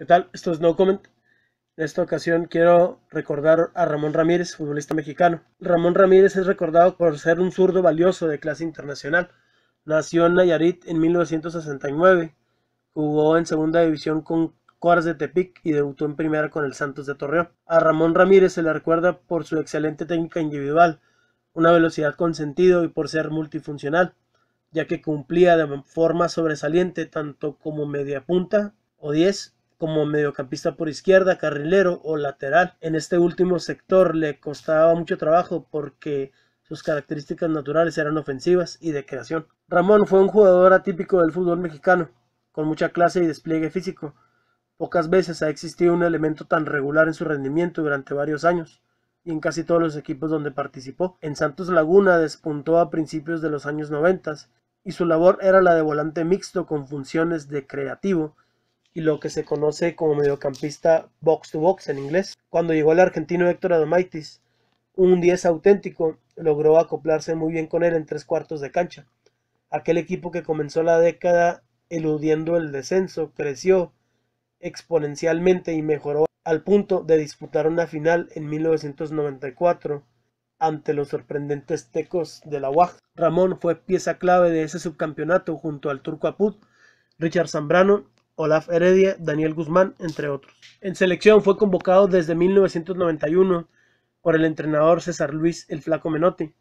¿Qué tal? Esto es No Comment. En esta ocasión quiero recordar a Ramón Ramírez, futbolista mexicano. Ramón Ramírez es recordado por ser un zurdo valioso de clase internacional. Nació en Nayarit en 1969. Jugó en segunda división con Coras de Tepic y debutó en primera con el Santos de Torreón. A Ramón Ramírez se le recuerda por su excelente técnica individual, una velocidad con sentido y por ser multifuncional, ya que cumplía de forma sobresaliente tanto como media punta o 10 como mediocampista por izquierda, carrilero o lateral. En este último sector le costaba mucho trabajo porque sus características naturales eran ofensivas y de creación. Ramón fue un jugador atípico del fútbol mexicano, con mucha clase y despliegue físico. Pocas veces ha existido un elemento tan regular en su rendimiento durante varios años y en casi todos los equipos donde participó. En Santos Laguna despuntó a principios de los años 90 y su labor era la de volante mixto con funciones de creativo y lo que se conoce como mediocampista box to box en inglés. Cuando llegó el argentino Héctor Adomaitis, un 10 auténtico, logró acoplarse muy bien con él en tres cuartos de cancha. Aquel equipo que comenzó la década eludiendo el descenso creció exponencialmente y mejoró al punto de disputar una final en 1994 ante los sorprendentes tecos de la UAG. Ramón fue pieza clave de ese subcampeonato junto al turco Aput, Richard Zambrano Olaf Heredia, Daniel Guzmán, entre otros. En selección fue convocado desde 1991 por el entrenador César Luis El Flaco Menotti,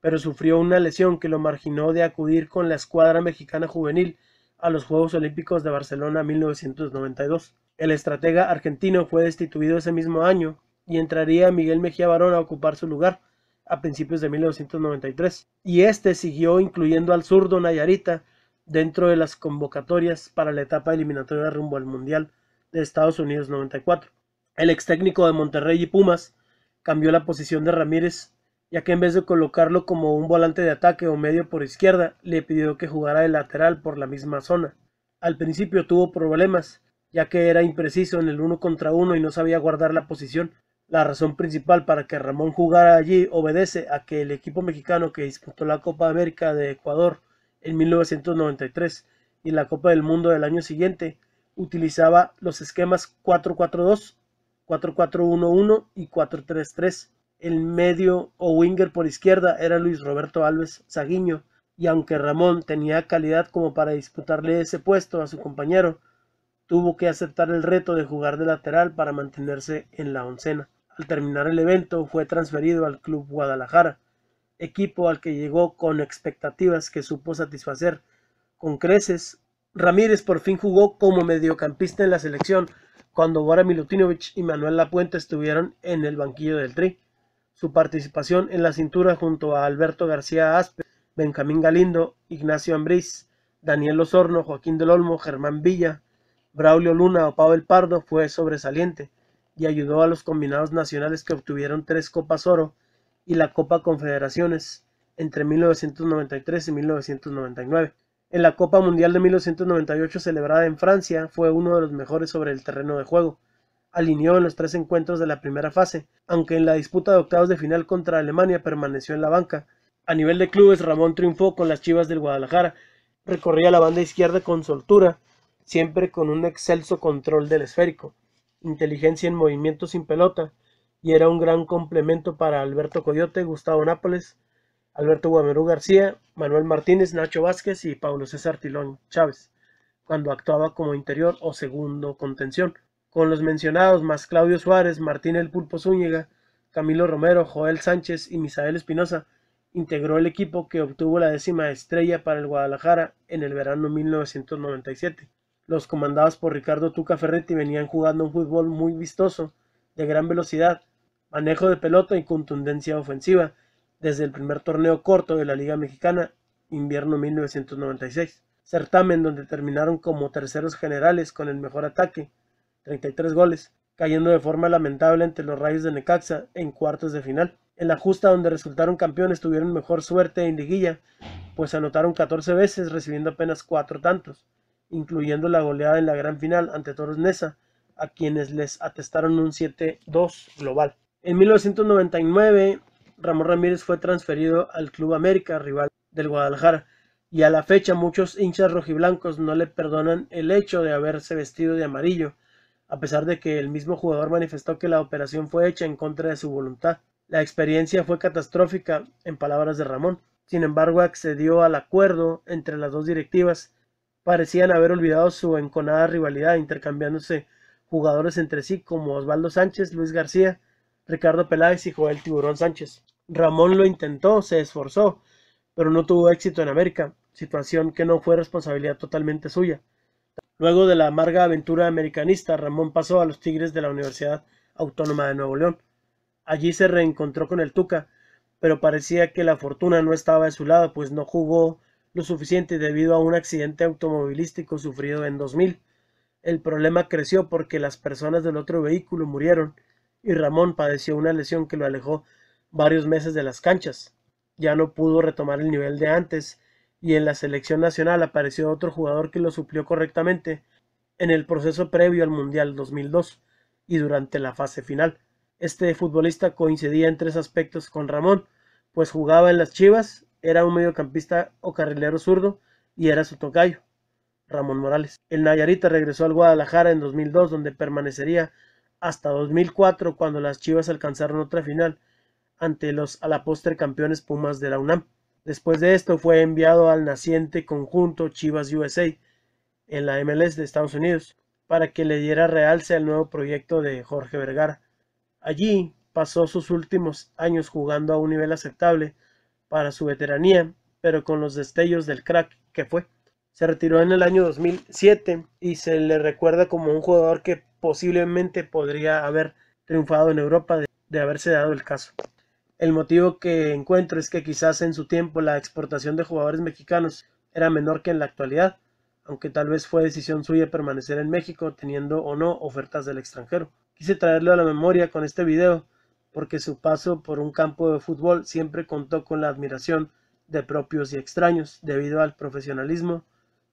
pero sufrió una lesión que lo marginó de acudir con la escuadra mexicana juvenil a los Juegos Olímpicos de Barcelona 1992. El estratega argentino fue destituido ese mismo año y entraría Miguel Mejía Barón a ocupar su lugar a principios de 1993. Y este siguió incluyendo al zurdo Nayarita dentro de las convocatorias para la etapa eliminatoria rumbo al Mundial de Estados Unidos 94. El ex técnico de Monterrey y Pumas cambió la posición de Ramírez, ya que en vez de colocarlo como un volante de ataque o medio por izquierda, le pidió que jugara de lateral por la misma zona. Al principio tuvo problemas, ya que era impreciso en el uno contra uno y no sabía guardar la posición. La razón principal para que Ramón jugara allí obedece a que el equipo mexicano que disputó la Copa América de Ecuador en 1993 y en la Copa del Mundo del año siguiente utilizaba los esquemas 4-4-2, 4-4-1-1 y 4-3-3. El medio o winger por izquierda era Luis Roberto Alves Saguiño y aunque Ramón tenía calidad como para disputarle ese puesto a su compañero, tuvo que aceptar el reto de jugar de lateral para mantenerse en la oncena. Al terminar el evento fue transferido al Club Guadalajara, equipo al que llegó con expectativas que supo satisfacer con creces. Ramírez por fin jugó como mediocampista en la selección cuando Bora Milutinovic y Manuel Lapuente estuvieron en el banquillo del Tri. Su participación en la cintura junto a Alberto García Aspe, Benjamín Galindo, Ignacio Ambriz, Daniel Osorno, Joaquín del Olmo, Germán Villa, Braulio Luna o Pavel Pardo fue sobresaliente y ayudó a los combinados nacionales que obtuvieron tres Copas Oro y la Copa Confederaciones entre 1993 y 1999. En la Copa Mundial de 1998 celebrada en Francia fue uno de los mejores sobre el terreno de juego. Alineó en los tres encuentros de la primera fase, aunque en la disputa de octavos de final contra Alemania permaneció en la banca. A nivel de clubes, Ramón triunfó con las Chivas del Guadalajara. Recorría la banda izquierda con soltura, siempre con un excelso control del esférico, inteligencia en movimiento sin pelota y era un gran complemento para Alberto Coyote, Gustavo Nápoles, Alberto Guamerú García, Manuel Martínez, Nacho Vázquez y Pablo César Tilón Chávez, cuando actuaba como interior o segundo contención. Con los mencionados más Claudio Suárez, Martín El Pulpo Zúñiga, Camilo Romero, Joel Sánchez y Misael Espinosa, integró el equipo que obtuvo la décima estrella para el Guadalajara en el verano 1997. Los comandados por Ricardo Tuca Ferretti venían jugando un fútbol muy vistoso, de gran velocidad, manejo de pelota y contundencia ofensiva desde el primer torneo corto de la Liga Mexicana, invierno 1996, certamen donde terminaron como terceros generales con el mejor ataque, 33 goles, cayendo de forma lamentable ante los Rayos de Necaxa en cuartos de final. En la justa donde resultaron campeones tuvieron mejor suerte en liguilla, pues anotaron 14 veces recibiendo apenas 4 tantos, incluyendo la goleada en la gran final ante Toros Neza, a quienes les atestaron un 7-2 global. En 1999, Ramón Ramírez fue transferido al Club América, rival del Guadalajara, y a la fecha muchos hinchas rojiblancos no le perdonan el hecho de haberse vestido de amarillo, a pesar de que el mismo jugador manifestó que la operación fue hecha en contra de su voluntad. La experiencia fue catastrófica, en palabras de Ramón. Sin embargo, accedió al acuerdo entre las dos directivas. Parecían haber olvidado su enconada rivalidad, intercambiándose jugadores entre sí como Osvaldo Sánchez, Luis García, Ricardo Peláez y Joel Tiburón Sánchez. Ramón lo intentó, se esforzó, pero no tuvo éxito en América, situación que no fue responsabilidad totalmente suya. Luego de la amarga aventura americanista, Ramón pasó a los Tigres de la Universidad Autónoma de Nuevo León. Allí se reencontró con el Tuca, pero parecía que la fortuna no estaba de su lado, pues no jugó lo suficiente debido a un accidente automovilístico sufrido en 2000. El problema creció porque las personas del otro vehículo murieron y Ramón padeció una lesión que lo alejó varios meses de las canchas. Ya no pudo retomar el nivel de antes y en la selección nacional apareció otro jugador que lo suplió correctamente en el proceso previo al Mundial 2002 y durante la fase final. Este futbolista coincidía en tres aspectos con Ramón, pues jugaba en las Chivas, era un mediocampista o carrilero zurdo y era su tocayo, Ramón Morales. El Nayarita regresó al Guadalajara en 2002 donde permanecería hasta 2004 cuando las Chivas alcanzaron otra final ante los a la postre campeones Pumas de la UNAM. Después de esto fue enviado al naciente conjunto Chivas USA en la MLS de Estados Unidos para que le diera realce al nuevo proyecto de Jorge Vergara. Allí pasó sus últimos años jugando a un nivel aceptable para su veteranía, pero con los destellos del crack que fue. Se retiró en el año 2007 y se le recuerda como un jugador que posiblemente podría haber triunfado en Europa de, haberse dado el caso. El motivo que encuentro es que quizás en su tiempo la exportación de jugadores mexicanos era menor que en la actualidad, aunque tal vez fue decisión suya permanecer en México teniendo o no ofertas del extranjero. Quise traerlo a la memoria con este video porque su paso por un campo de fútbol siempre contó con la admiración de propios y extraños debido al profesionalismo,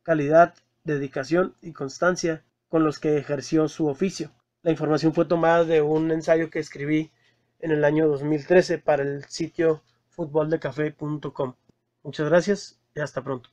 calidad, dedicación y constancia con los que ejerció su oficio. La información fue tomada de un ensayo que escribí en el año 2013 para el sitio futboldecafé.com. Muchas gracias y hasta pronto.